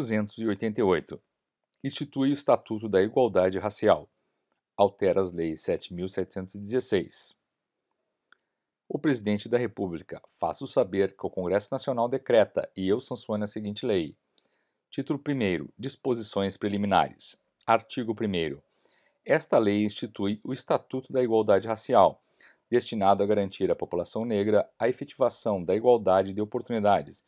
288. Institui o Estatuto da Igualdade Racial. Altera as leis 7716. O presidente da República, faço saber que o Congresso Nacional decreta e eu sanciono a seguinte lei. Título 1 Disposições preliminares. Artigo 1 Esta lei institui o Estatuto da Igualdade Racial, destinado a garantir à população negra a efetivação da igualdade de oportunidades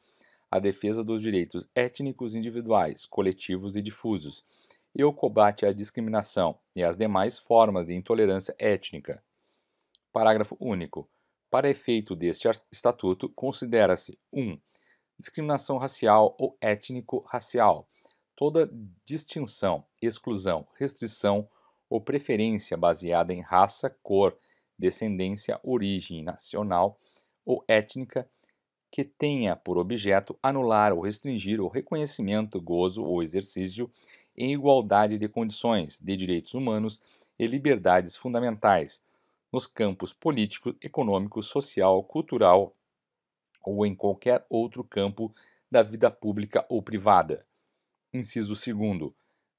a defesa dos direitos étnicos individuais, coletivos e difusos, e o combate à discriminação e às demais formas de intolerância étnica. Parágrafo único. Para efeito deste estatuto, considera-se 1. Um, discriminação racial ou étnico-racial. Toda distinção, exclusão, restrição ou preferência baseada em raça, cor, descendência, origem nacional ou étnica que tenha por objeto anular ou restringir o reconhecimento, gozo ou exercício em igualdade de condições de direitos humanos e liberdades fundamentais nos campos político, econômico, social, cultural ou em qualquer outro campo da vida pública ou privada. Inciso 2.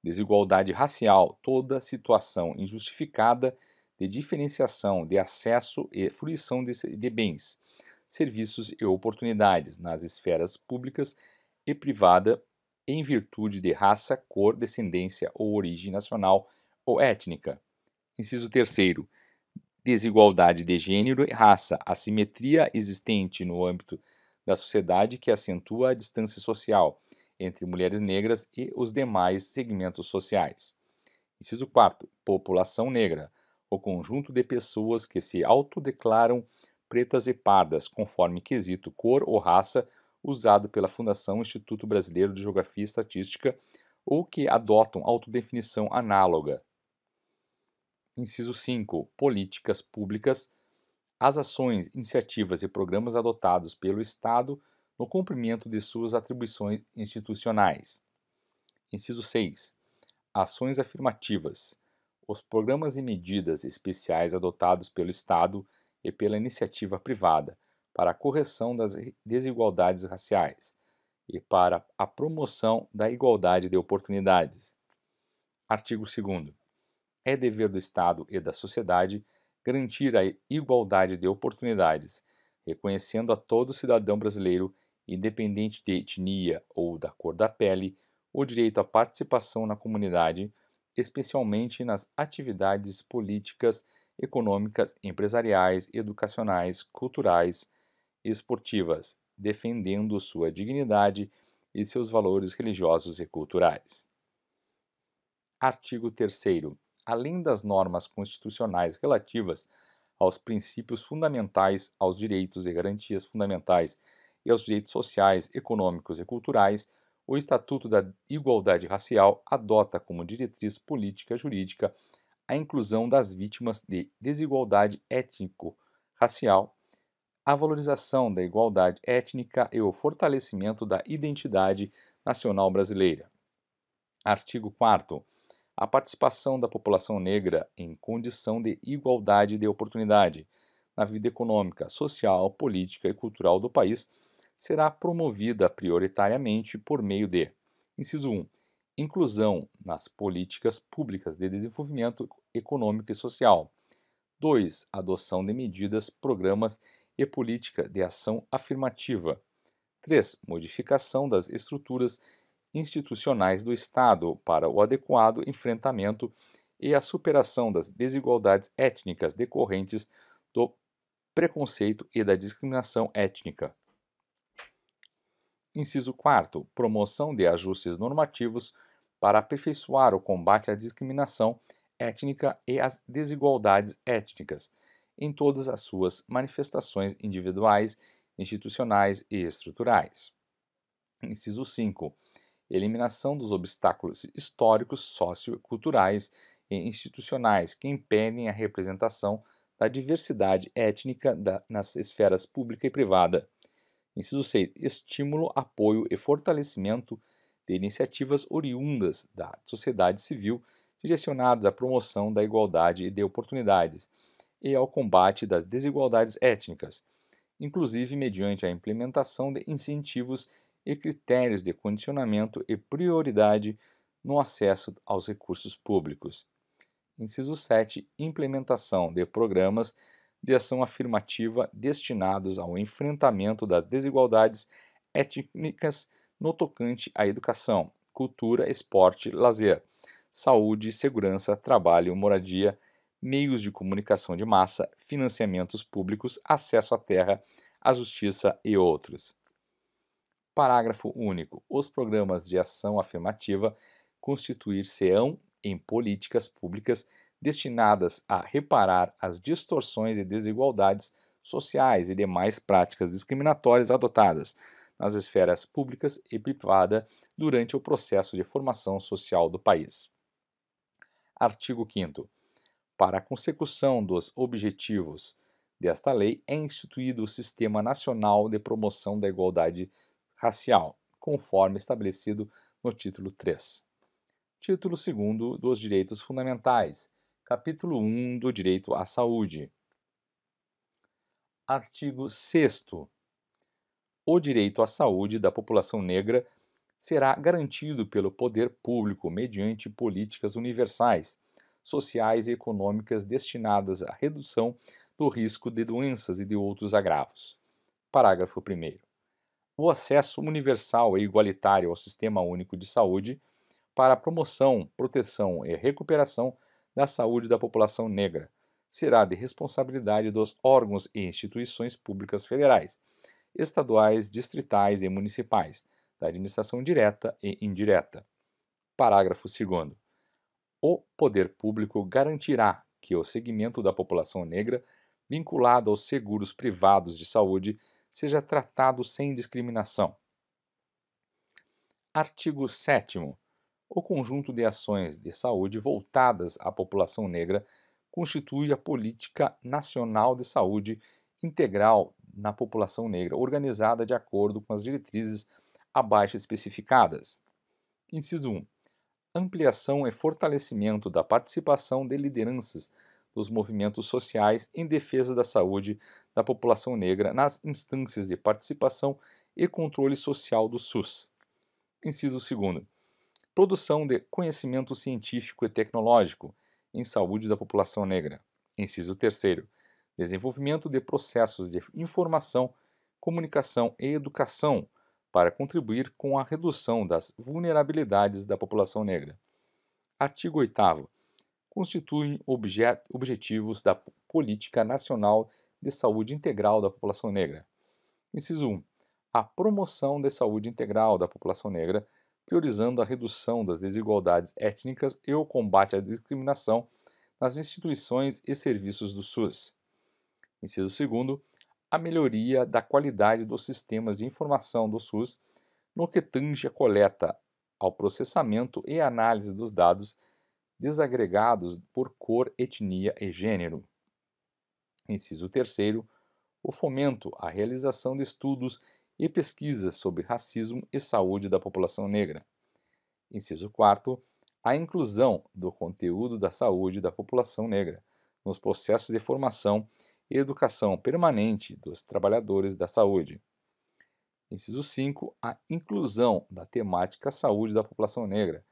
Desigualdade racial, toda situação injustificada de diferenciação de acesso e fruição de, de bens serviços e oportunidades nas esferas públicas e privada em virtude de raça, cor, descendência ou origem nacional ou étnica. Inciso 3 desigualdade de gênero e raça, assimetria existente no âmbito da sociedade que acentua a distância social entre mulheres negras e os demais segmentos sociais. Inciso 4. População negra, o conjunto de pessoas que se autodeclaram pretas e pardas, conforme quesito cor ou raça usado pela Fundação Instituto Brasileiro de Geografia e Estatística ou que adotam autodefinição análoga. Inciso 5. Políticas públicas. As ações, iniciativas e programas adotados pelo Estado no cumprimento de suas atribuições institucionais. Inciso 6. Ações afirmativas. Os programas e medidas especiais adotados pelo Estado e pela iniciativa privada para a correção das desigualdades raciais e para a promoção da igualdade de oportunidades. Artigo 2. É dever do Estado e da sociedade garantir a igualdade de oportunidades, reconhecendo a todo cidadão brasileiro, independente de etnia ou da cor da pele, o direito à participação na comunidade, especialmente nas atividades políticas e econômicas, empresariais, educacionais, culturais e esportivas, defendendo sua dignidade e seus valores religiosos e culturais. Artigo 3. Além das normas constitucionais relativas aos princípios fundamentais, aos direitos e garantias fundamentais e aos direitos sociais, econômicos e culturais, o Estatuto da Igualdade Racial adota como diretriz política jurídica a inclusão das vítimas de desigualdade étnico-racial, a valorização da igualdade étnica e o fortalecimento da identidade nacional brasileira. Artigo 4. A participação da população negra em condição de igualdade de oportunidade na vida econômica, social, política e cultural do país será promovida prioritariamente por meio de: inciso 1 inclusão nas políticas públicas de desenvolvimento econômico e social. 2. Adoção de medidas, programas e política de ação afirmativa. 3. Modificação das estruturas institucionais do Estado para o adequado enfrentamento e a superação das desigualdades étnicas decorrentes do preconceito e da discriminação étnica. Inciso 4. Promoção de ajustes normativos para aperfeiçoar o combate à discriminação étnica e às desigualdades étnicas, em todas as suas manifestações individuais, institucionais e estruturais. Inciso 5. Eliminação dos obstáculos históricos, socioculturais e institucionais que impedem a representação da diversidade étnica da, nas esferas pública e privada. Inciso 6. Estímulo, apoio e fortalecimento de iniciativas oriundas da sociedade civil direcionadas à promoção da igualdade e de oportunidades e ao combate das desigualdades étnicas, inclusive mediante a implementação de incentivos e critérios de condicionamento e prioridade no acesso aos recursos públicos. Inciso 7. Implementação de programas de ação afirmativa destinados ao enfrentamento das desigualdades étnicas no tocante à educação, cultura, esporte, lazer, saúde, segurança, trabalho, moradia, meios de comunicação de massa, financiamentos públicos, acesso à terra, à justiça e outros. Parágrafo único. Os programas de ação afirmativa constituir-se-ão em políticas públicas destinadas a reparar as distorções e desigualdades sociais e demais práticas discriminatórias adotadas nas esferas públicas e privada durante o processo de formação social do país. Artigo 5. Para a consecução dos objetivos desta lei, é instituído o Sistema Nacional de Promoção da Igualdade Racial, conforme estabelecido no título 3. Título 2 dos Direitos Fundamentais, capítulo 1 do Direito à Saúde. Artigo 6 o direito à saúde da população negra será garantido pelo poder público mediante políticas universais, sociais e econômicas destinadas à redução do risco de doenças e de outros agravos. Parágrafo 1. O acesso universal e igualitário ao Sistema Único de Saúde para a promoção, proteção e recuperação da saúde da população negra será de responsabilidade dos órgãos e instituições públicas federais estaduais, distritais e municipais, da administração direta e indireta. Parágrafo 2. O poder público garantirá que o segmento da população negra vinculado aos seguros privados de saúde seja tratado sem discriminação. Artigo 7. O conjunto de ações de saúde voltadas à população negra constitui a Política Nacional de Saúde Integral na população negra, organizada de acordo com as diretrizes abaixo especificadas. Inciso 1. Ampliação e fortalecimento da participação de lideranças dos movimentos sociais em defesa da saúde da população negra nas instâncias de participação e controle social do SUS. Inciso 2. Produção de conhecimento científico e tecnológico em saúde da população negra. Inciso 3 desenvolvimento de processos de informação, comunicação e educação para contribuir com a redução das vulnerabilidades da população negra. Artigo 8. Constituem objet objetivos da Política Nacional de Saúde Integral da População Negra. Inciso 1. A promoção da saúde integral da população negra, priorizando a redução das desigualdades étnicas e o combate à discriminação nas instituições e serviços do SUS. Inciso segundo, a melhoria da qualidade dos sistemas de informação do SUS no que tange a coleta, ao processamento e análise dos dados desagregados por cor, etnia e gênero. Inciso terceiro, o fomento à realização de estudos e pesquisas sobre racismo e saúde da população negra. Inciso quarto, a inclusão do conteúdo da saúde da população negra nos processos de formação e educação permanente dos trabalhadores da saúde. Inciso 5. A inclusão da temática saúde da população negra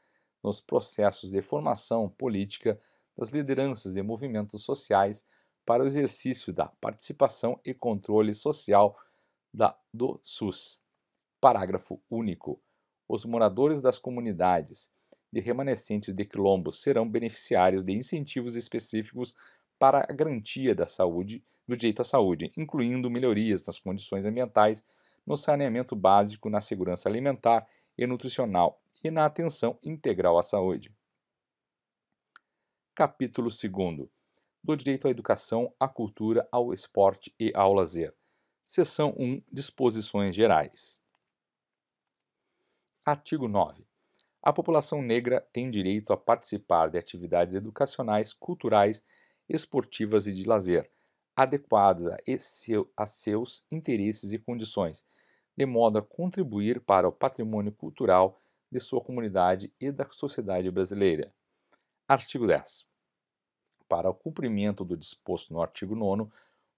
nos processos de formação política das lideranças de movimentos sociais para o exercício da participação e controle social da, do SUS. Parágrafo único. Os moradores das comunidades de remanescentes de quilombos serão beneficiários de incentivos específicos para a garantia da saúde, do direito à saúde, incluindo melhorias nas condições ambientais, no saneamento básico, na segurança alimentar e nutricional e na atenção integral à saúde. Capítulo 2 Do direito à educação, à cultura, ao esporte e ao lazer. Seção 1 Disposições Gerais. Artigo 9. A população negra tem direito a participar de atividades educacionais, culturais e esportivas e de lazer, adequadas a, a seus interesses e condições, de modo a contribuir para o patrimônio cultural de sua comunidade e da sociedade brasileira. Artigo 10. Para o cumprimento do disposto no artigo 9,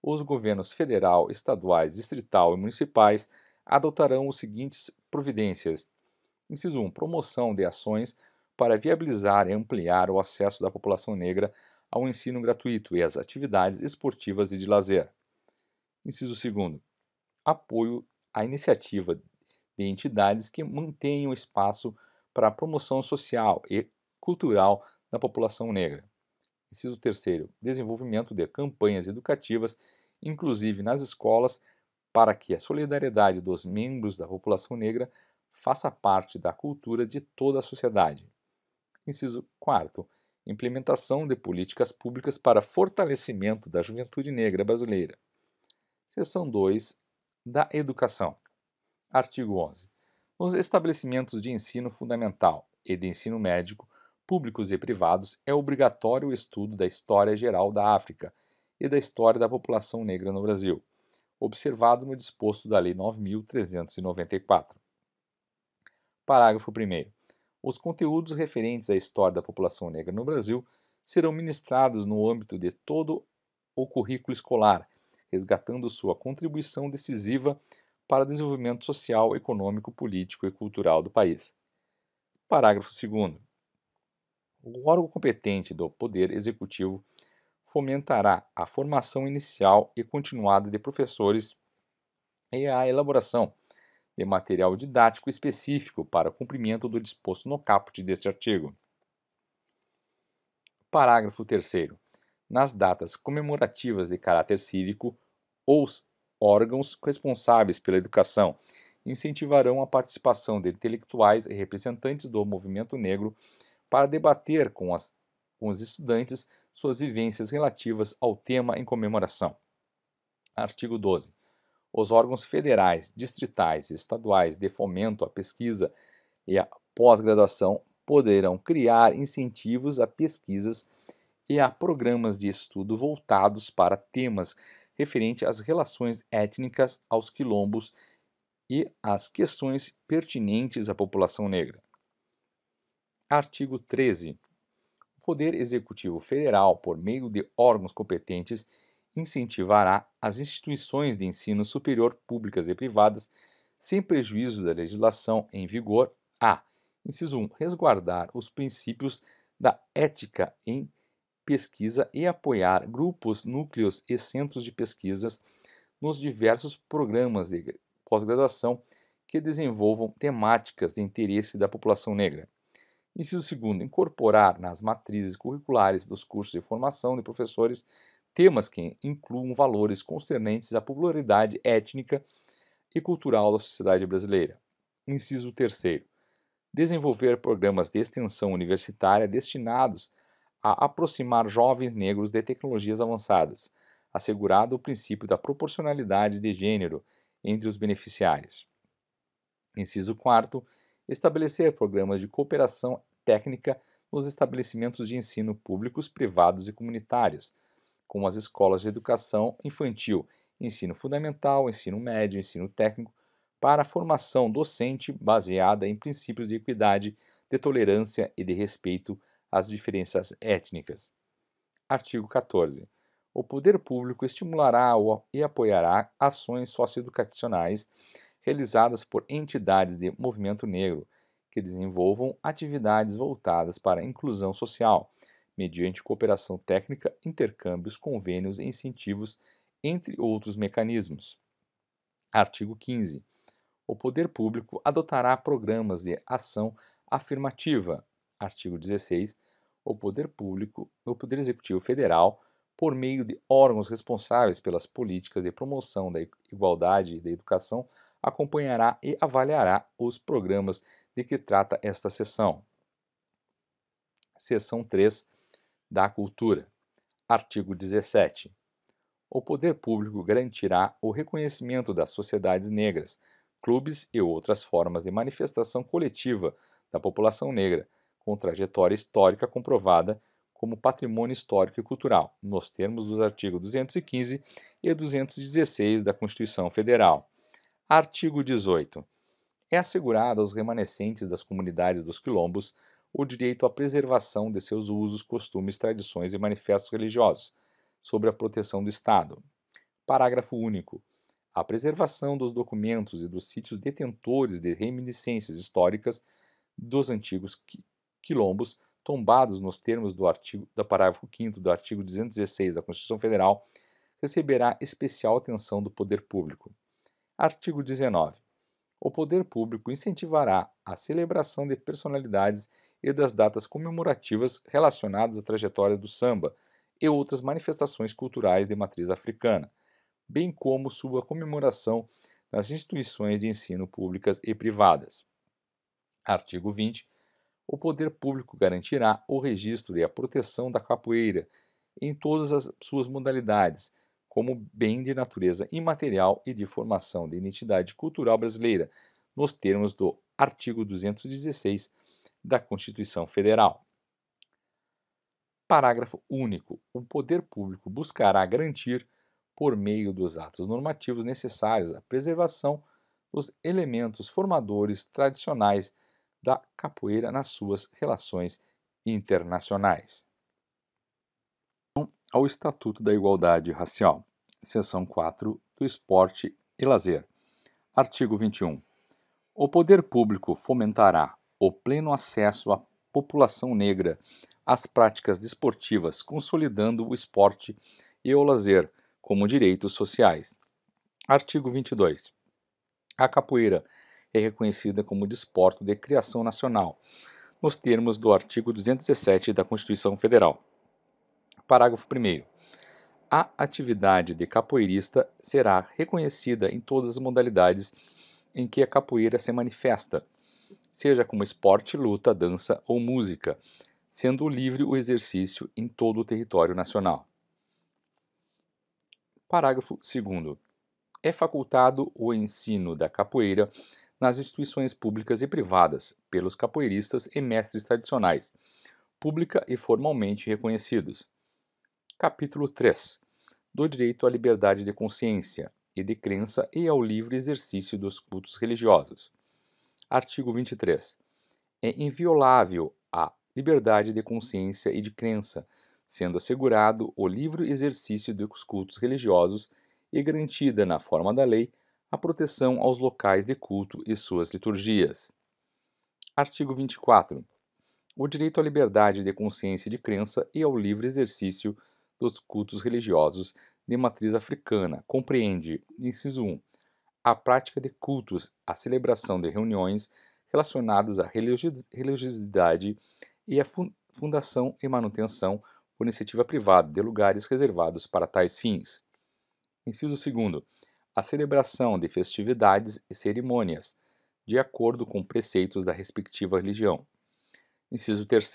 os governos federal, estaduais, distrital e municipais adotarão os seguintes providências: inciso 1. Promoção de ações para viabilizar e ampliar o acesso da população negra ao ensino gratuito e às atividades esportivas e de lazer. Inciso 2. Apoio à iniciativa de entidades que mantenham espaço para a promoção social e cultural da população negra. Inciso 3. Desenvolvimento de campanhas educativas, inclusive nas escolas, para que a solidariedade dos membros da população negra faça parte da cultura de toda a sociedade. Inciso 4 implementação de políticas públicas para fortalecimento da juventude negra brasileira. Seção 2 da Educação. Artigo 11. Nos estabelecimentos de ensino fundamental e de ensino médico, públicos e privados, é obrigatório o estudo da história geral da África e da história da população negra no Brasil, observado no disposto da Lei 9.394. Parágrafo 1 os conteúdos referentes à história da população negra no Brasil serão ministrados no âmbito de todo o currículo escolar, resgatando sua contribuição decisiva para o desenvolvimento social, econômico, político e cultural do país. Parágrafo 2. O órgão competente do Poder Executivo fomentará a formação inicial e continuada de professores e a elaboração de material didático específico para o cumprimento do disposto no caput deste artigo. Parágrafo 3. Nas datas comemorativas de caráter cívico, os órgãos responsáveis pela educação incentivarão a participação de intelectuais e representantes do movimento negro para debater com, as, com os estudantes suas vivências relativas ao tema em comemoração. Artigo 12 os órgãos federais, distritais e estaduais de fomento à pesquisa e à pós-graduação poderão criar incentivos a pesquisas e a programas de estudo voltados para temas referentes às relações étnicas, aos quilombos e às questões pertinentes à população negra. Artigo 13. O Poder Executivo Federal, por meio de órgãos competentes incentivará as instituições de ensino superior públicas e privadas, sem prejuízo da legislação em vigor, a inciso 1, resguardar os princípios da ética em pesquisa e apoiar grupos, núcleos e centros de pesquisas nos diversos programas de pós-graduação que desenvolvam temáticas de interesse da população negra. Inciso 2. Incorporar nas matrizes curriculares dos cursos de formação de professores temas que incluam valores concernentes à pluralidade étnica e cultural da sociedade brasileira. Inciso 3. Desenvolver programas de extensão universitária destinados a aproximar jovens negros de tecnologias avançadas, assegurado o princípio da proporcionalidade de gênero entre os beneficiários. Inciso 4. Estabelecer programas de cooperação técnica nos estabelecimentos de ensino públicos, privados e comunitários, como as escolas de educação infantil, ensino fundamental, ensino médio, ensino técnico, para a formação docente baseada em princípios de equidade, de tolerância e de respeito às diferenças étnicas. Artigo 14. O poder público estimulará e apoiará ações socioeducacionais realizadas por entidades de movimento negro que desenvolvam atividades voltadas para a inclusão social, mediante cooperação técnica, intercâmbios, convênios e incentivos, entre outros mecanismos. Artigo 15. O poder público adotará programas de ação afirmativa. Artigo 16. O poder público, o Poder Executivo Federal, por meio de órgãos responsáveis pelas políticas de promoção da igualdade e da educação, acompanhará e avaliará os programas de que trata esta seção. Seção 3 da Cultura. Artigo 17. O poder público garantirá o reconhecimento das sociedades negras, clubes e outras formas de manifestação coletiva da população negra, com trajetória histórica comprovada como patrimônio histórico e cultural, nos termos dos artigos 215 e 216 da Constituição Federal. Artigo 18. É assegurado aos remanescentes das comunidades dos quilombos o direito à preservação de seus usos, costumes, tradições e manifestos religiosos, sobre a proteção do Estado. Parágrafo único. A preservação dos documentos e dos sítios detentores de reminiscências históricas dos antigos quilombos tombados nos termos do artigo da parágrafo 5 do artigo 216 da Constituição Federal receberá especial atenção do poder público. Artigo 19. O poder público incentivará a celebração de personalidades e das datas comemorativas relacionadas à trajetória do samba e outras manifestações culturais de matriz africana, bem como sua comemoração nas instituições de ensino públicas e privadas. Artigo 20. O poder público garantirá o registro e a proteção da capoeira em todas as suas modalidades, como bem de natureza imaterial e de formação de identidade cultural brasileira, nos termos do artigo 216 da Constituição Federal. Parágrafo único. O poder público buscará garantir, por meio dos atos normativos necessários, a preservação dos elementos formadores tradicionais da capoeira nas suas relações internacionais. Então, ao Estatuto da Igualdade Racial, seção 4 do Esporte e Lazer. Artigo 21. O poder público fomentará o pleno acesso à população negra às práticas desportivas, consolidando o esporte e o lazer como direitos sociais. Artigo 22. A capoeira é reconhecida como desporto de criação nacional, nos termos do artigo 217 da Constituição Federal. Parágrafo 1. A atividade de capoeirista será reconhecida em todas as modalidades em que a capoeira se manifesta, seja como esporte, luta, dança ou música, sendo livre o exercício em todo o território nacional. Parágrafo 2. É facultado o ensino da capoeira nas instituições públicas e privadas, pelos capoeiristas e mestres tradicionais, pública e formalmente reconhecidos. Capítulo 3. Do direito à liberdade de consciência e de crença e ao livre exercício dos cultos religiosos. Artigo 23. É inviolável a liberdade de consciência e de crença, sendo assegurado o livre exercício dos cultos religiosos e garantida, na forma da lei, a proteção aos locais de culto e suas liturgias. Artigo 24. O direito à liberdade de consciência e de crença e ao livre exercício dos cultos religiosos de matriz africana compreende, inciso 1, a prática de cultos, a celebração de reuniões relacionadas à religiosidade e a fundação e manutenção por iniciativa privada de lugares reservados para tais fins. Inciso 2. A celebração de festividades e cerimônias, de acordo com preceitos da respectiva religião. Inciso 3.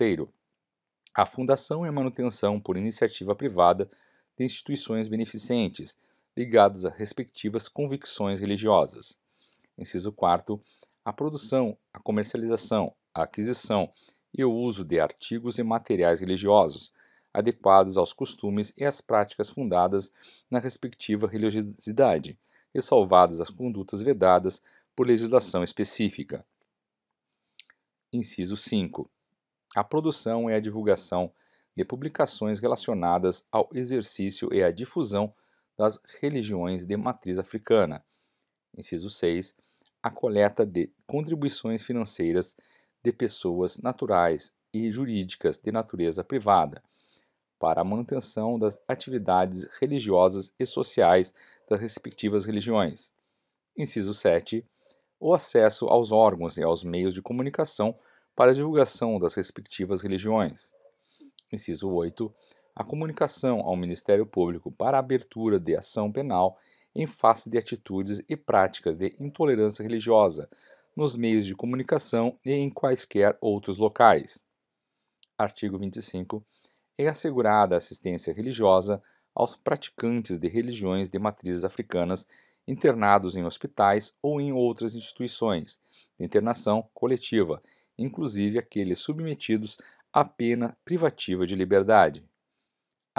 A fundação e manutenção por iniciativa privada de instituições beneficentes, ligados às respectivas convicções religiosas. Inciso 4. A produção, a comercialização, a aquisição e o uso de artigos e materiais religiosos adequados aos costumes e às práticas fundadas na respectiva religiosidade, ressalvadas as condutas vedadas por legislação específica. Inciso 5. A produção e a divulgação de publicações relacionadas ao exercício e à difusão das religiões de matriz africana. Inciso 6. A coleta de contribuições financeiras de pessoas naturais e jurídicas de natureza privada para a manutenção das atividades religiosas e sociais das respectivas religiões. Inciso 7. O acesso aos órgãos e aos meios de comunicação para a divulgação das respectivas religiões. Inciso 8 a comunicação ao Ministério Público para a abertura de ação penal em face de atitudes e práticas de intolerância religiosa nos meios de comunicação e em quaisquer outros locais. Artigo 25. É assegurada assistência religiosa aos praticantes de religiões de matrizes africanas internados em hospitais ou em outras instituições de internação coletiva, inclusive aqueles submetidos à pena privativa de liberdade.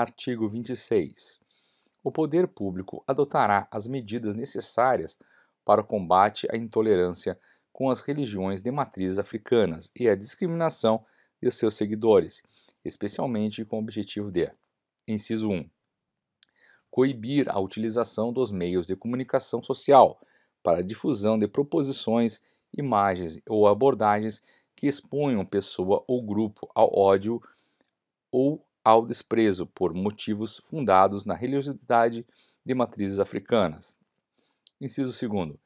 Artigo 26. O poder público adotará as medidas necessárias para o combate à intolerância com as religiões de matrizes africanas e à discriminação de seus seguidores, especialmente com o objetivo de: inciso 1. Coibir a utilização dos meios de comunicação social para a difusão de proposições, imagens ou abordagens que exponham pessoa ou grupo ao ódio ou ao desprezo por motivos fundados na religiosidade de matrizes africanas. Inciso 2.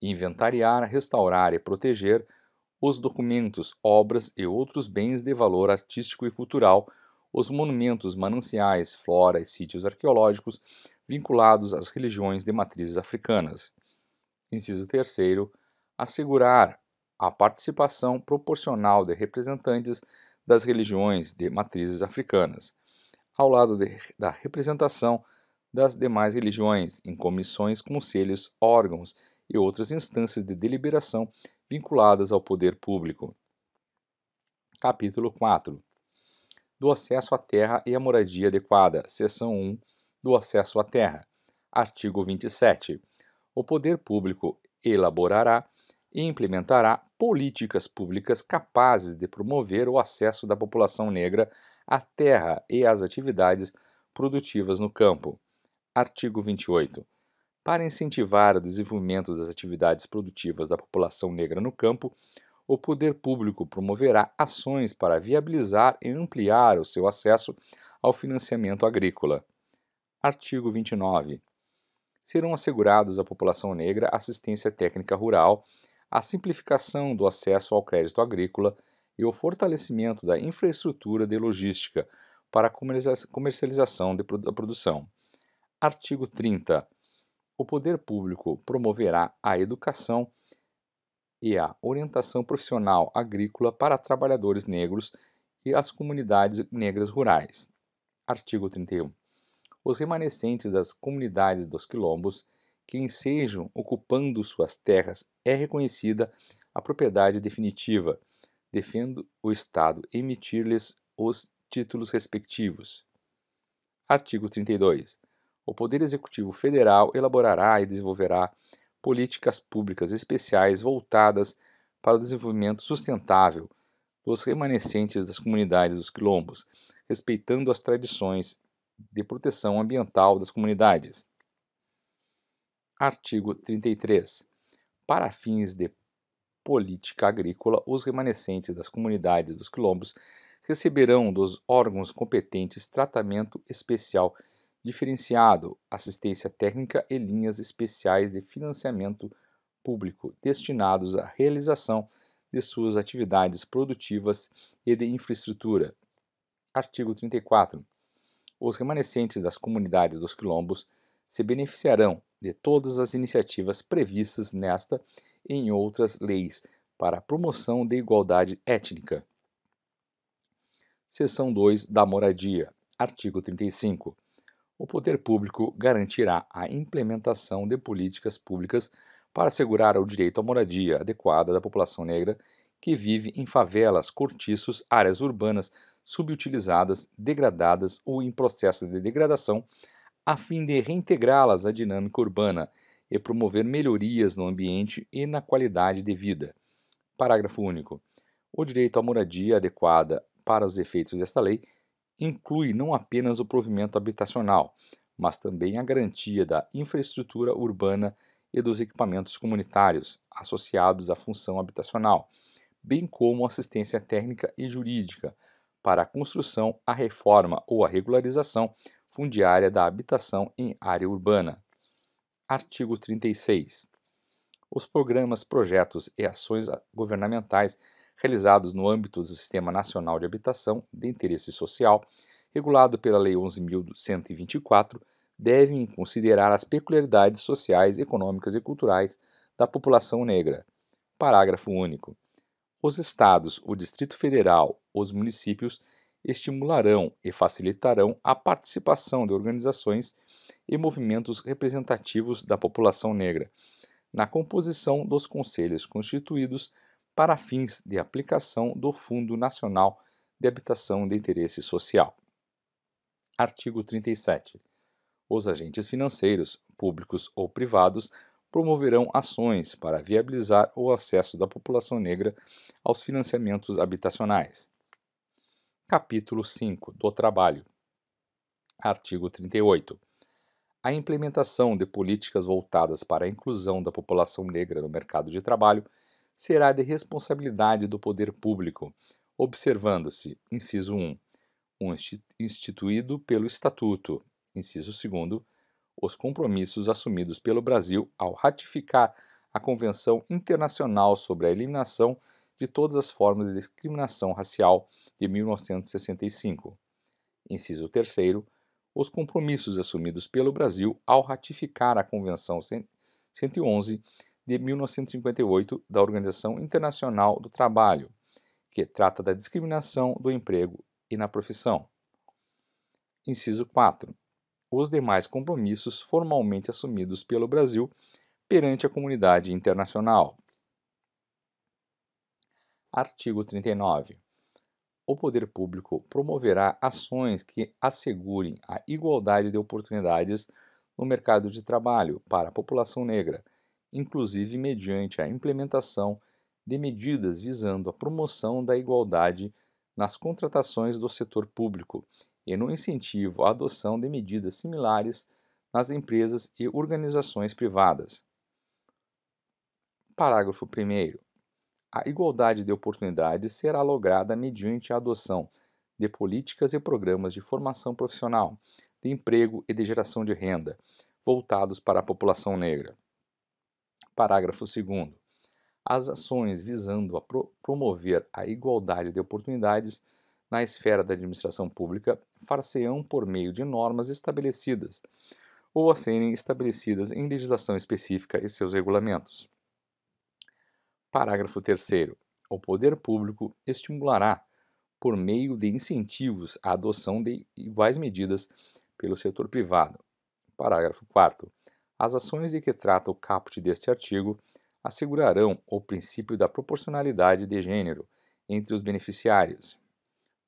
Inventariar, restaurar e proteger os documentos, obras e outros bens de valor artístico e cultural, os monumentos, mananciais, flora e sítios arqueológicos vinculados às religiões de matrizes africanas. Inciso 3. Assegurar a participação proporcional de representantes das religiões de matrizes africanas, ao lado de, da representação das demais religiões em comissões, conselhos, órgãos e outras instâncias de deliberação vinculadas ao poder público. Capítulo 4 Do acesso à terra e à moradia adequada, seção 1 do acesso à terra. Artigo 27. O poder público elaborará e implementará políticas públicas capazes de promover o acesso da população negra à terra e às atividades produtivas no campo. Artigo 28. Para incentivar o desenvolvimento das atividades produtivas da população negra no campo, o poder público promoverá ações para viabilizar e ampliar o seu acesso ao financiamento agrícola. Artigo 29. Serão assegurados à população negra assistência técnica rural a simplificação do acesso ao crédito agrícola e o fortalecimento da infraestrutura de logística para a comercialização da produção. Artigo 30. O poder público promoverá a educação e a orientação profissional agrícola para trabalhadores negros e as comunidades negras rurais. Artigo 31. Os remanescentes das comunidades dos quilombos quem sejam ocupando suas terras é reconhecida a propriedade definitiva, defendo o Estado emitir-lhes os títulos respectivos. Artigo 32. O Poder Executivo Federal elaborará e desenvolverá políticas públicas especiais voltadas para o desenvolvimento sustentável dos remanescentes das comunidades dos quilombos, respeitando as tradições de proteção ambiental das comunidades. Artigo 33. Para fins de política agrícola, os remanescentes das comunidades dos quilombos receberão dos órgãos competentes tratamento especial diferenciado, assistência técnica e linhas especiais de financiamento público destinados à realização de suas atividades produtivas e de infraestrutura. Artigo 34. Os remanescentes das comunidades dos quilombos se beneficiarão de todas as iniciativas previstas nesta e em outras leis para a promoção da igualdade étnica. Seção 2 da Moradia, artigo 35. O poder público garantirá a implementação de políticas públicas para assegurar o direito à moradia adequada da população negra que vive em favelas, cortiços, áreas urbanas subutilizadas, degradadas ou em processo de degradação, a fim de reintegrá-las à dinâmica urbana e promover melhorias no ambiente e na qualidade de vida. Parágrafo único. O direito à moradia adequada para os efeitos desta lei inclui não apenas o provimento habitacional, mas também a garantia da infraestrutura urbana e dos equipamentos comunitários associados à função habitacional, bem como assistência técnica e jurídica para a construção, a reforma ou a regularização fundiária da habitação em área urbana. Artigo 36. Os programas, projetos e ações governamentais realizados no âmbito do Sistema Nacional de Habitação de Interesse Social, regulado pela Lei 11.124, devem considerar as peculiaridades sociais, econômicas e culturais da população negra. Parágrafo único. Os estados, o Distrito Federal, os municípios estimularão e facilitarão a participação de organizações e movimentos representativos da população negra na composição dos conselhos constituídos para fins de aplicação do Fundo Nacional de Habitação de Interesse Social. Artigo 37. Os agentes financeiros, públicos ou privados, promoverão ações para viabilizar o acesso da população negra aos financiamentos habitacionais. Capítulo 5 do Trabalho. Artigo 38. A implementação de políticas voltadas para a inclusão da população negra no mercado de trabalho será de responsabilidade do poder público, observando-se, inciso 1, um instituído pelo Estatuto, inciso 2, os compromissos assumidos pelo Brasil ao ratificar a Convenção Internacional sobre a Eliminação de todas as formas de discriminação racial de 1965. Inciso 3. Os compromissos assumidos pelo Brasil ao ratificar a Convenção 111 de 1958 da Organização Internacional do Trabalho, que trata da discriminação do emprego e na profissão. Inciso 4. Os demais compromissos formalmente assumidos pelo Brasil perante a comunidade internacional. Artigo 39. O poder público promoverá ações que assegurem a igualdade de oportunidades no mercado de trabalho para a população negra, inclusive mediante a implementação de medidas visando a promoção da igualdade nas contratações do setor público e no incentivo à adoção de medidas similares nas empresas e organizações privadas. Parágrafo 1. A igualdade de oportunidades será lograda mediante a adoção de políticas e programas de formação profissional, de emprego e de geração de renda, voltados para a população negra. Parágrafo 2. As ações visando a pro promover a igualdade de oportunidades na esfera da administração pública far-se-ão por meio de normas estabelecidas ou a serem estabelecidas em legislação específica e seus regulamentos. Parágrafo 3. O poder público estimulará, por meio de incentivos, a adoção de iguais medidas pelo setor privado. Parágrafo 4. As ações de que trata o caput deste artigo assegurarão o princípio da proporcionalidade de gênero entre os beneficiários.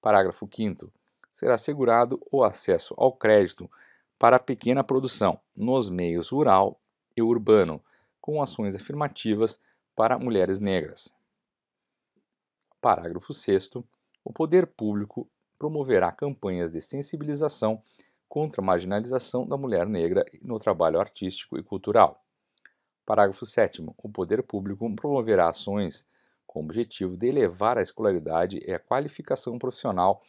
Parágrafo 5. Será assegurado o acesso ao crédito para a pequena produção nos meios rural e urbano, com ações afirmativas para mulheres negras. Parágrafo 6. O poder público promoverá campanhas de sensibilização contra a marginalização da mulher negra no trabalho artístico e cultural. Parágrafo 7. O poder público promoverá ações com o objetivo de elevar a escolaridade e a qualificação profissional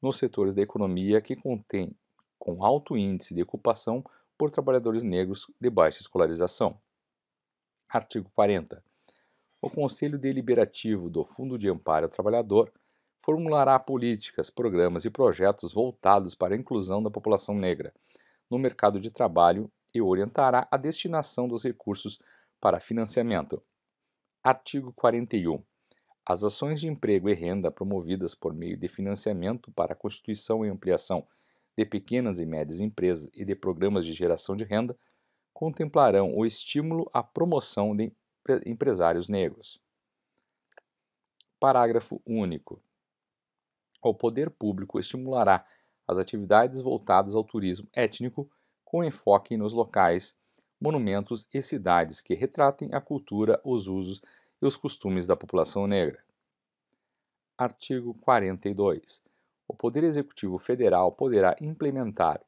nos setores da economia que contêm com alto índice de ocupação por trabalhadores negros de baixa escolarização. Artigo 40 o Conselho Deliberativo do Fundo de Amparo ao Trabalhador formulará políticas, programas e projetos voltados para a inclusão da população negra no mercado de trabalho e orientará a destinação dos recursos para financiamento. Artigo 41. As ações de emprego e renda promovidas por meio de financiamento para a constituição e ampliação de pequenas e médias empresas e de programas de geração de renda contemplarão o estímulo à promoção de empresários negros. Parágrafo único. O poder público estimulará as atividades voltadas ao turismo étnico com enfoque nos locais, monumentos e cidades que retratem a cultura, os usos e os costumes da população negra. Artigo 42. O Poder Executivo Federal poderá implementar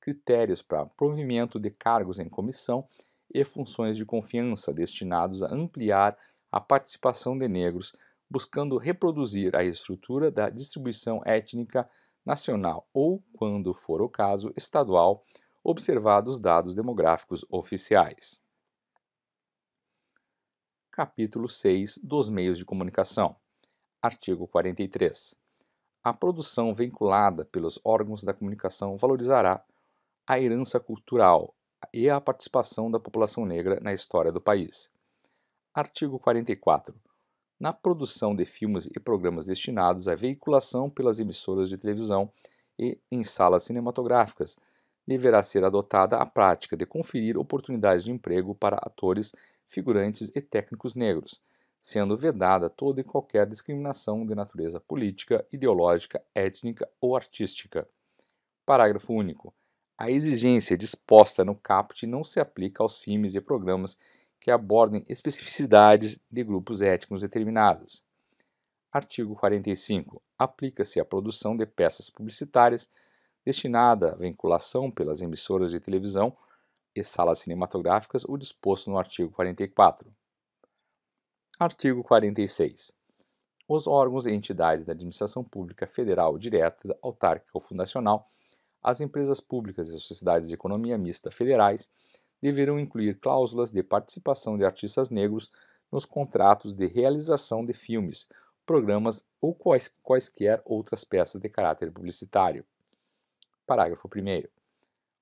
critérios para provimento de cargos em comissão e funções de confiança destinados a ampliar a participação de negros, buscando reproduzir a estrutura da distribuição étnica nacional ou, quando for o caso, estadual, observados dados demográficos oficiais. Capítulo 6 dos meios de comunicação. Artigo 43. A produção vinculada pelos órgãos da comunicação valorizará a herança cultural, e à participação da população negra na história do país. Artigo 44. Na produção de filmes e programas destinados à veiculação pelas emissoras de televisão e em salas cinematográficas, deverá ser adotada a prática de conferir oportunidades de emprego para atores, figurantes e técnicos negros, sendo vedada toda e qualquer discriminação de natureza política, ideológica, étnica ou artística. Parágrafo único. A exigência disposta no CAPT não se aplica aos filmes e programas que abordem especificidades de grupos étnicos determinados. Artigo 45. Aplica-se à produção de peças publicitárias destinada à vinculação pelas emissoras de televisão e salas cinematográficas o disposto no artigo 44. Artigo 46. Os órgãos e entidades da administração pública federal direta, autárquica ou fundacional – as empresas públicas e as sociedades de economia mista federais deverão incluir cláusulas de participação de artistas negros nos contratos de realização de filmes, programas ou quais, quaisquer outras peças de caráter publicitário. Parágrafo 1.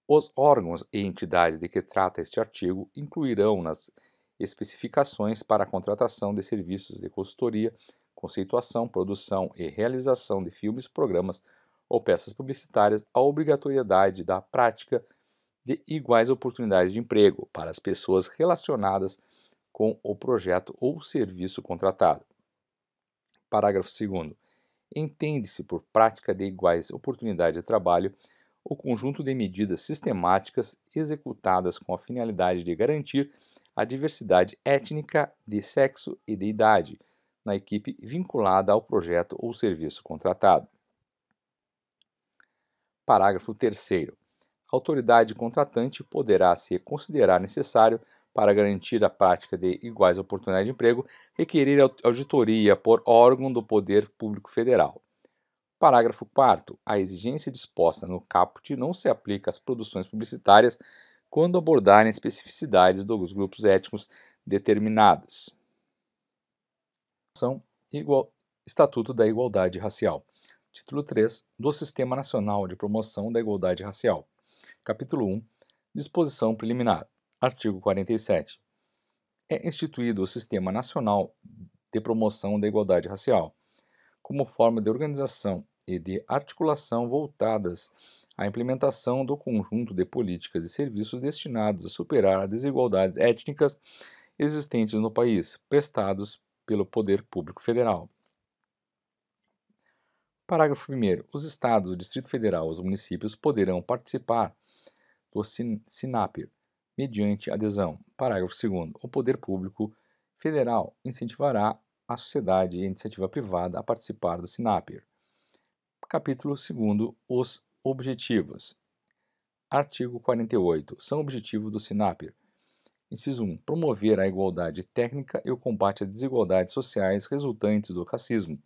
Os órgãos e entidades de que trata este artigo incluirão nas especificações para a contratação de serviços de consultoria, conceituação, produção e realização de filmes, programas, ou peças publicitárias a obrigatoriedade da prática de iguais oportunidades de emprego para as pessoas relacionadas com o projeto ou serviço contratado. Parágrafo 2. Entende-se por prática de iguais oportunidades de trabalho o conjunto de medidas sistemáticas executadas com a finalidade de garantir a diversidade étnica, de sexo e de idade na equipe vinculada ao projeto ou serviço contratado. Parágrafo 3. A autoridade contratante poderá, se considerar necessário, para garantir a prática de iguais oportunidades de emprego, requerer auditoria por órgão do Poder Público Federal. Parágrafo 4. A exigência disposta no caput não se aplica às produções publicitárias quando abordarem especificidades dos grupos étnicos determinados. São igual, Estatuto da Igualdade Racial. Título 3 do Sistema Nacional de Promoção da Igualdade Racial. Capítulo 1 Disposição Preliminar. Artigo 47. É instituído o Sistema Nacional de Promoção da Igualdade Racial, como forma de organização e de articulação voltadas à implementação do conjunto de políticas e serviços destinados a superar as desigualdades étnicas existentes no país, prestados pelo Poder Público Federal. Parágrafo 1. Os estados, o Distrito Federal e os municípios poderão participar do SINAPER mediante adesão. Parágrafo 2. O Poder Público Federal incentivará a sociedade e a iniciativa privada a participar do SINAPER. Capítulo 2. Os objetivos. Artigo 48. São objetivos do SINAPER. Inciso 1. Promover a igualdade técnica e o combate às desigualdades sociais resultantes do racismo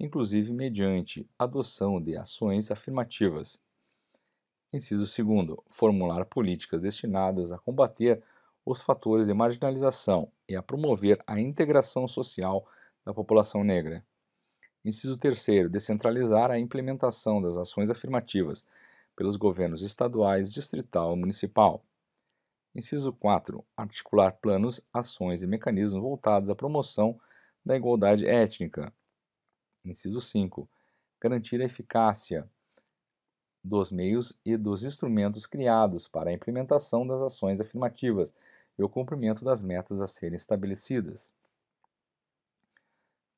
inclusive mediante adoção de ações afirmativas. Inciso 2. Formular políticas destinadas a combater os fatores de marginalização e a promover a integração social da população negra. Inciso 3. Descentralizar a implementação das ações afirmativas pelos governos estaduais, distrital e municipal. Inciso 4. Articular planos, ações e mecanismos voltados à promoção da igualdade étnica, Inciso 5. Garantir a eficácia dos meios e dos instrumentos criados para a implementação das ações afirmativas e o cumprimento das metas a serem estabelecidas.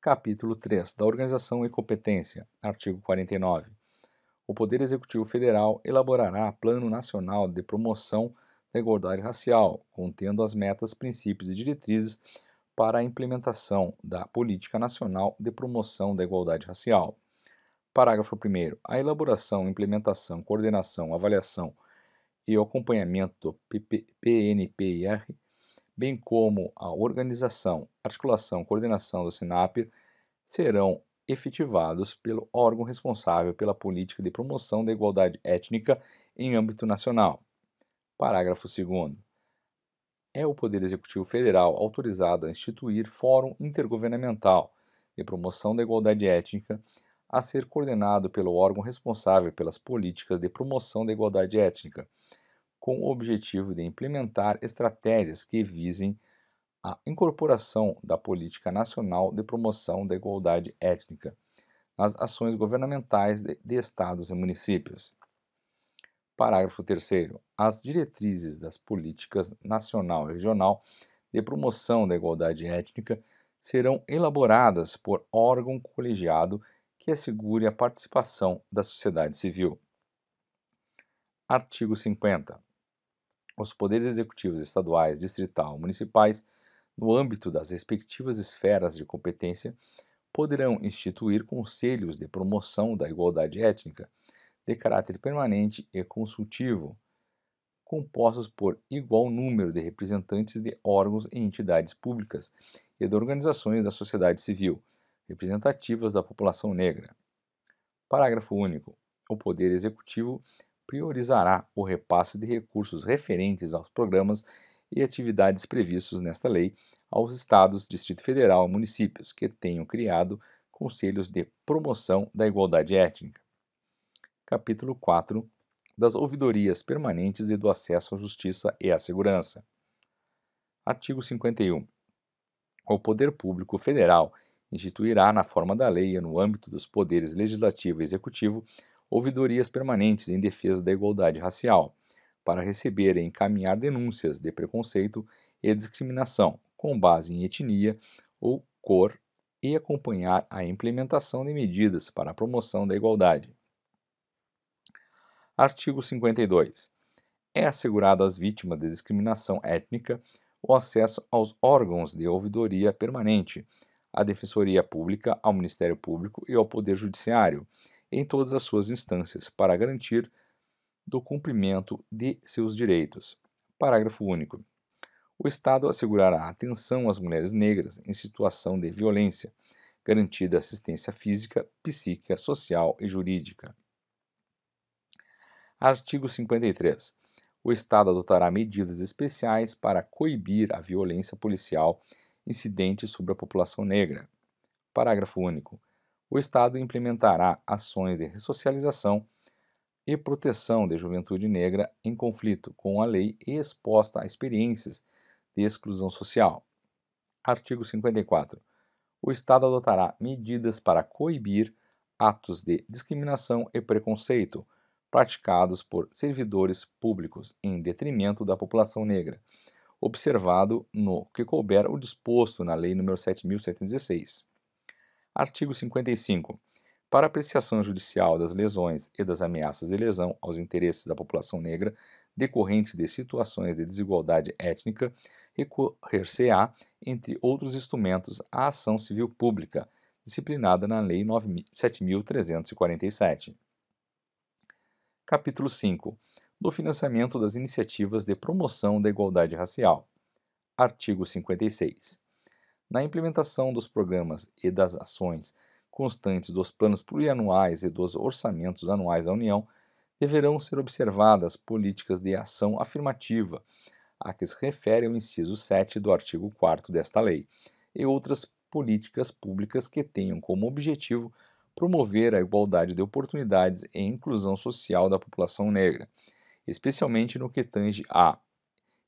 Capítulo 3 da Organização e Competência, artigo 49. O Poder Executivo Federal elaborará Plano Nacional de Promoção da Igualdade Racial, contendo as metas, princípios e diretrizes para a implementação da Política Nacional de Promoção da Igualdade Racial. Parágrafo 1. A elaboração, implementação, coordenação, avaliação e acompanhamento do PNPIR, bem como a organização, articulação, coordenação do SINAP, serão efetivados pelo órgão responsável pela política de promoção da igualdade étnica em âmbito nacional. Parágrafo 2 é o Poder Executivo Federal autorizado a instituir Fórum Intergovernamental de Promoção da Igualdade Étnica a ser coordenado pelo órgão responsável pelas políticas de promoção da igualdade étnica, com o objetivo de implementar estratégias que visem a incorporação da Política Nacional de Promoção da Igualdade Étnica nas ações governamentais de, de estados e municípios. Parágrafo 3. As diretrizes das políticas nacional e regional de promoção da igualdade étnica serão elaboradas por órgão colegiado que assegure a participação da sociedade civil. Artigo 50. Os poderes executivos estaduais, distrital e municipais, no âmbito das respectivas esferas de competência, poderão instituir conselhos de promoção da igualdade étnica de caráter permanente e consultivo, compostos por igual número de representantes de órgãos e entidades públicas e de organizações da sociedade civil, representativas da população negra. Parágrafo único. O Poder Executivo priorizará o repasse de recursos referentes aos programas e atividades previstos nesta lei aos estados, Distrito Federal e municípios que tenham criado conselhos de promoção da igualdade étnica capítulo 4, das ouvidorias permanentes e do acesso à justiça e à segurança. Artigo 51. O Poder Público Federal instituirá, na forma da lei e no âmbito dos poderes legislativo e executivo, ouvidorias permanentes em defesa da igualdade racial, para receber e encaminhar denúncias de preconceito e discriminação com base em etnia ou cor e acompanhar a implementação de medidas para a promoção da igualdade. Artigo 52. É assegurado às vítimas de discriminação étnica o acesso aos órgãos de ouvidoria permanente, à Defensoria Pública, ao Ministério Público e ao Poder Judiciário, em todas as suas instâncias, para garantir do cumprimento de seus direitos. Parágrafo único. O Estado assegurará atenção às mulheres negras em situação de violência, garantida assistência física, psíquica, social e jurídica. Artigo 53. O Estado adotará medidas especiais para coibir a violência policial incidente sobre a população negra. Parágrafo único. O Estado implementará ações de ressocialização e proteção da juventude negra em conflito com a lei e exposta a experiências de exclusão social. Artigo 54. O Estado adotará medidas para coibir atos de discriminação e preconceito praticados por servidores públicos em detrimento da população negra, observado no que couber o disposto na Lei nº 7.716. Artigo 55. Para apreciação judicial das lesões e das ameaças de lesão aos interesses da população negra decorrentes de situações de desigualdade étnica, recorrer-se-á, entre outros instrumentos, à ação civil pública, disciplinada na Lei 7.347. Capítulo 5 do financiamento das iniciativas de promoção da igualdade racial. Artigo 56. Na implementação dos programas e das ações constantes dos planos plurianuais e dos orçamentos anuais da União, deverão ser observadas políticas de ação afirmativa, a que se refere o inciso 7 do artigo 4 desta lei, e outras políticas públicas que tenham como objetivo promover a igualdade de oportunidades e inclusão social da população negra, especialmente no que tange a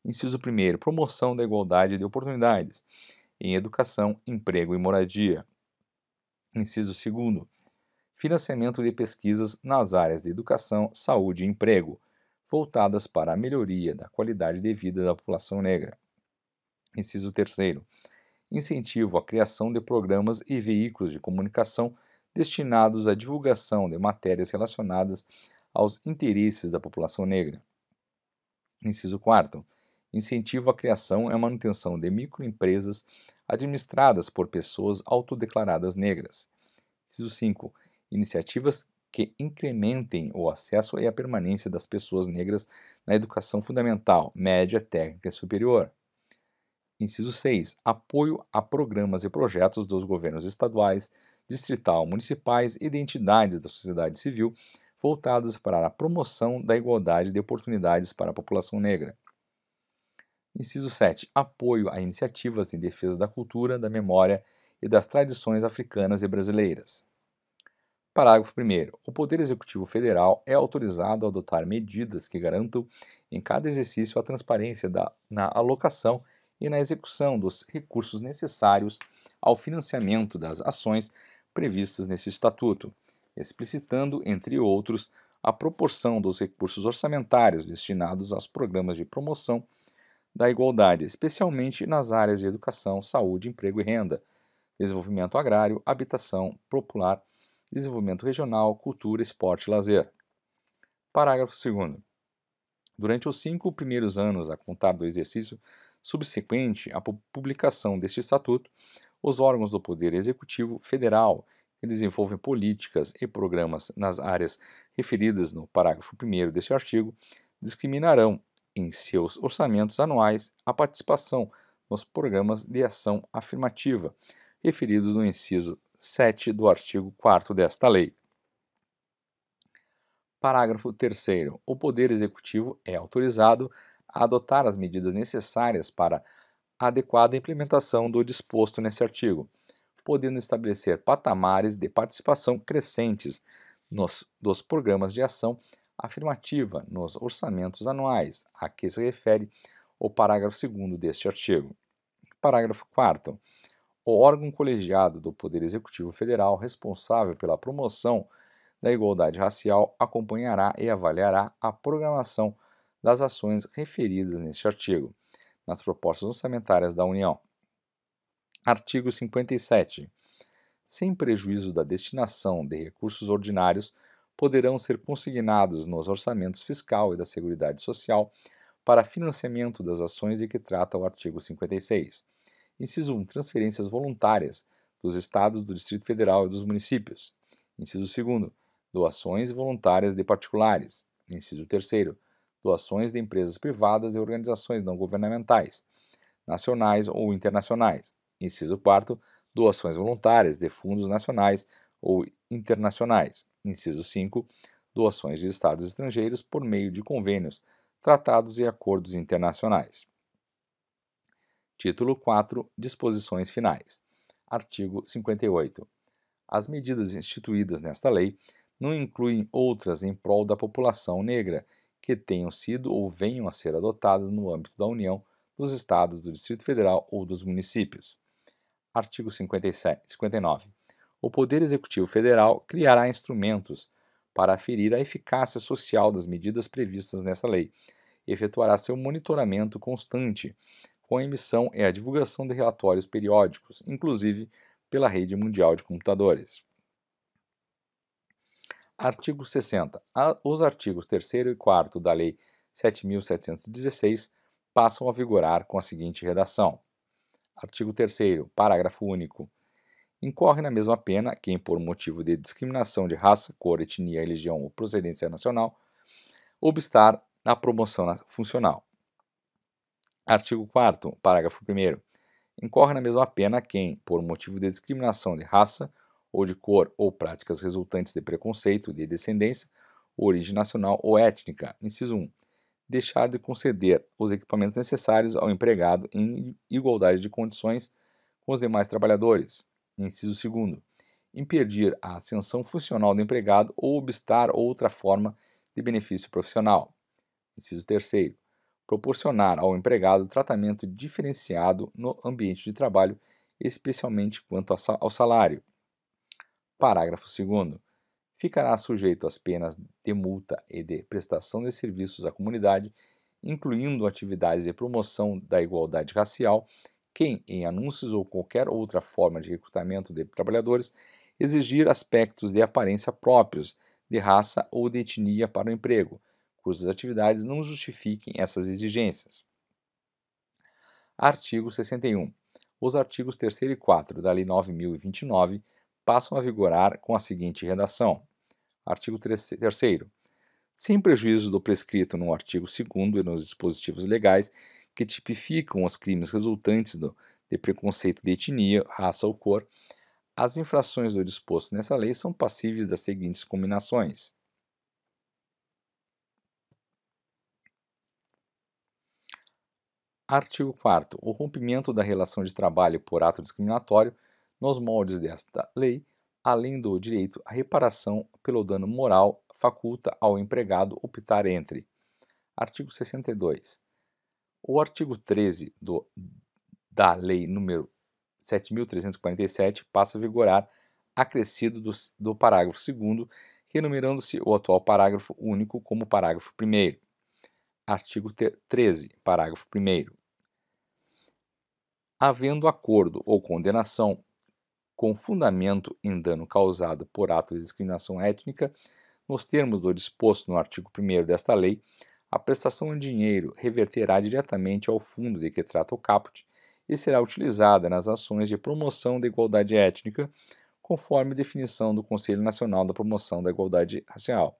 Inciso 1. Promoção da igualdade de oportunidades em educação, emprego e moradia. Inciso 2. Financiamento de pesquisas nas áreas de educação, saúde e emprego, voltadas para a melhoria da qualidade de vida da população negra. Inciso 3. Incentivo à criação de programas e veículos de comunicação destinados à divulgação de matérias relacionadas aos interesses da população negra. Inciso 4. Incentivo à criação e à manutenção de microempresas administradas por pessoas autodeclaradas negras. Inciso 5. Iniciativas que incrementem o acesso e a permanência das pessoas negras na educação fundamental, média, técnica e superior. Inciso 6. Apoio a programas e projetos dos governos estaduais, distrital, municipais e de entidades da sociedade civil voltadas para a promoção da igualdade de oportunidades para a população negra. Inciso 7. Apoio a iniciativas em defesa da cultura, da memória e das tradições africanas e brasileiras. Parágrafo 1. O Poder Executivo Federal é autorizado a adotar medidas que garantam, em cada exercício, a transparência da, na alocação e na execução dos recursos necessários ao financiamento das ações previstas nesse estatuto, explicitando, entre outros, a proporção dos recursos orçamentários destinados aos programas de promoção da igualdade, especialmente nas áreas de educação, saúde, emprego e renda, desenvolvimento agrário, habitação popular, desenvolvimento regional, cultura, esporte e lazer. Parágrafo 2. Durante os cinco primeiros anos a contar do exercício subsequente à publicação deste estatuto, os órgãos do Poder Executivo Federal, que desenvolvem políticas e programas nas áreas referidas no parágrafo 1 deste artigo, discriminarão em seus orçamentos anuais a participação nos programas de ação afirmativa, referidos no inciso 7 do artigo 4 desta lei. Parágrafo 3. O Poder Executivo é autorizado a adotar as medidas necessárias para adequada implementação do disposto nesse artigo, podendo estabelecer patamares de participação crescentes nos, dos programas de ação afirmativa nos orçamentos anuais, a que se refere o parágrafo 2 deste artigo. Parágrafo 4. O órgão colegiado do Poder Executivo Federal responsável pela promoção da igualdade racial acompanhará e avaliará a programação das ações referidas neste artigo nas propostas orçamentárias da União. Artigo 57. Sem prejuízo da destinação de recursos ordinários, poderão ser consignados nos orçamentos fiscal e da Seguridade Social para financiamento das ações de que trata o artigo 56. Inciso 1. Transferências voluntárias dos estados, do Distrito Federal e dos municípios. Inciso 2. Doações voluntárias de particulares. Inciso 3 doações de empresas privadas e organizações não governamentais, nacionais ou internacionais. Inciso 4. Doações voluntárias de fundos nacionais ou internacionais. Inciso 5. Doações de estados estrangeiros por meio de convênios, tratados e acordos internacionais. Título 4. Disposições finais. Artigo 58. As medidas instituídas nesta lei não incluem outras em prol da população negra que tenham sido ou venham a ser adotadas no âmbito da União, dos Estados, do Distrito Federal ou dos municípios. Artigo 57, 59. O Poder Executivo Federal criará instrumentos para aferir a eficácia social das medidas previstas nessa lei e efetuará seu monitoramento constante, com a emissão e a divulgação de relatórios periódicos, inclusive pela Rede Mundial de Computadores. Artigo 60. Os artigos 3 e 4 da Lei 7.716 passam a vigorar com a seguinte redação: Artigo 3. Parágrafo único. Incorre na mesma pena quem, por motivo de discriminação de raça, cor, etnia, religião ou procedência nacional, obstar na promoção funcional. Artigo 4. Parágrafo 1. Incorre na mesma pena quem, por motivo de discriminação de raça, ou de cor ou práticas resultantes de preconceito de descendência, origem nacional ou étnica. Inciso 1. Deixar de conceder os equipamentos necessários ao empregado em igualdade de condições com os demais trabalhadores. Inciso 2. Impedir a ascensão funcional do empregado ou obstar outra forma de benefício profissional. Inciso 3. Proporcionar ao empregado tratamento diferenciado no ambiente de trabalho, especialmente quanto ao salário. Parágrafo 2. Ficará sujeito às penas de multa e de prestação de serviços à comunidade, incluindo atividades de promoção da igualdade racial, quem, em anúncios ou qualquer outra forma de recrutamento de trabalhadores, exigir aspectos de aparência próprios, de raça ou de etnia para o emprego, cujas atividades não justifiquem essas exigências. Artigo 61. Os artigos 3 e 4 da Lei 9029 passam a vigorar com a seguinte redação: artigo 3 sem prejuízo do prescrito no artigo 2 e nos dispositivos legais que tipificam os crimes resultantes do, de preconceito de etnia, raça ou cor, as infrações do disposto nessa lei são passíveis das seguintes combinações. Artigo 4. O rompimento da relação de trabalho por ato discriminatório nos moldes desta lei, além do direito à reparação pelo dano moral, faculta ao empregado optar entre artigo 62. O artigo 13 do, da Lei número 7.347 passa a vigorar acrescido do, do parágrafo 2 renumerando se o atual parágrafo único como parágrafo 1. Artigo 13, parágrafo 1. Havendo acordo ou condenação com fundamento em dano causado por ato de discriminação étnica, nos termos do disposto no artigo 1 desta lei, a prestação em dinheiro reverterá diretamente ao fundo de que trata o caput e será utilizada nas ações de promoção da igualdade étnica, conforme definição do Conselho Nacional da Promoção da Igualdade Racial,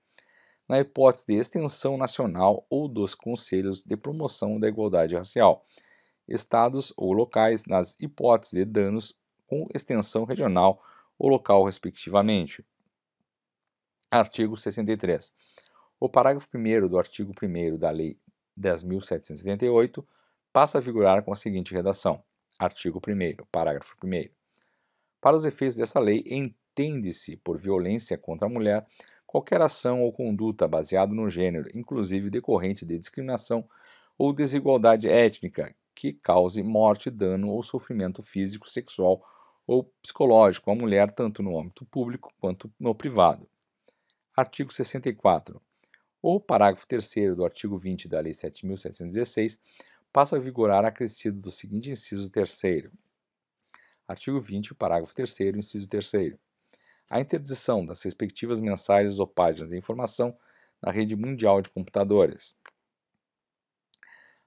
na hipótese de extensão nacional ou dos Conselhos de Promoção da Igualdade Racial, estados ou locais nas hipóteses de danos com extensão regional ou local, respectivamente. Artigo 63. O parágrafo 1 do artigo 1 da Lei 10.778 passa a vigorar com a seguinte redação: Artigo 1, parágrafo 1. Para os efeitos dessa lei, entende-se por violência contra a mulher qualquer ação ou conduta baseada no gênero, inclusive decorrente de discriminação ou desigualdade étnica, que cause morte, dano ou sofrimento físico, sexual ou psicológico à mulher, tanto no âmbito público quanto no privado. Artigo 64. O parágrafo 3 do artigo 20 da Lei 7.716 passa a vigorar acrescido do seguinte inciso 3. Artigo 20, parágrafo 3, inciso 3. A interdição das respectivas mensagens ou páginas de informação na rede mundial de computadores.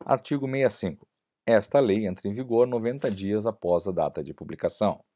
Artigo 65. Esta lei entra em vigor 90 dias após a data de publicação.